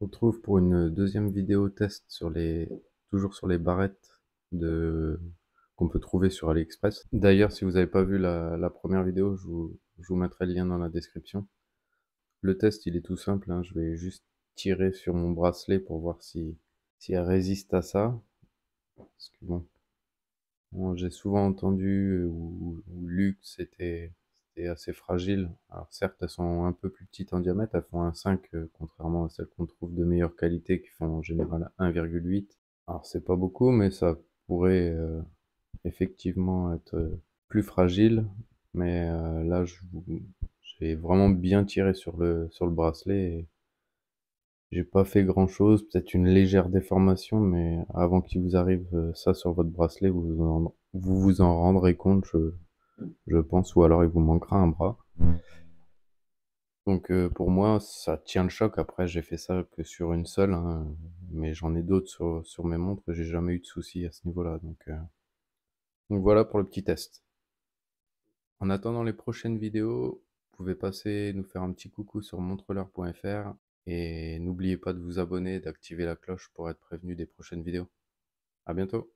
On retrouve pour une deuxième vidéo test sur les toujours sur les barrettes de qu'on peut trouver sur AliExpress. D'ailleurs, si vous n'avez pas vu la, première vidéo, je vous, mettrai le lien dans la description. Le test, il est tout simple. Hein. Je vais juste tirer sur mon bracelet pour voir si, si elle résiste à ça. Parce que bon, j'ai souvent entendu ou, ou lu c'était est assez fragile. Alors certes, elles sont un peu plus petites en diamètre, elles font un 5, euh, contrairement à celles qu'on trouve de meilleure qualité qui font en général 1,8. Alors c'est pas beaucoup, mais ça pourrait euh, effectivement être euh, plus fragile. Mais euh, là, j'ai vraiment bien tiré sur le, sur le bracelet. J'ai pas fait grand chose, peut-être une légère déformation, mais avant qu'il vous arrive ça sur votre bracelet, vous vous, vous en rendrez compte. Je, je pense, ou alors il vous manquera un bras. Donc euh, pour moi, ça tient le choc. Après, j'ai fait ça que sur une seule, hein, mais j'en ai d'autres sur, mes montres. J'ai jamais eu de soucis à ce niveau-là. Euh, donc, voilà pour le petit test. En attendant les prochaines vidéos, vous pouvez passer nous faire un petit coucou sur montreleur.fr et n'oubliez pas de vous abonner et d'activer la cloche pour être prévenu des prochaines vidéos. À bientôt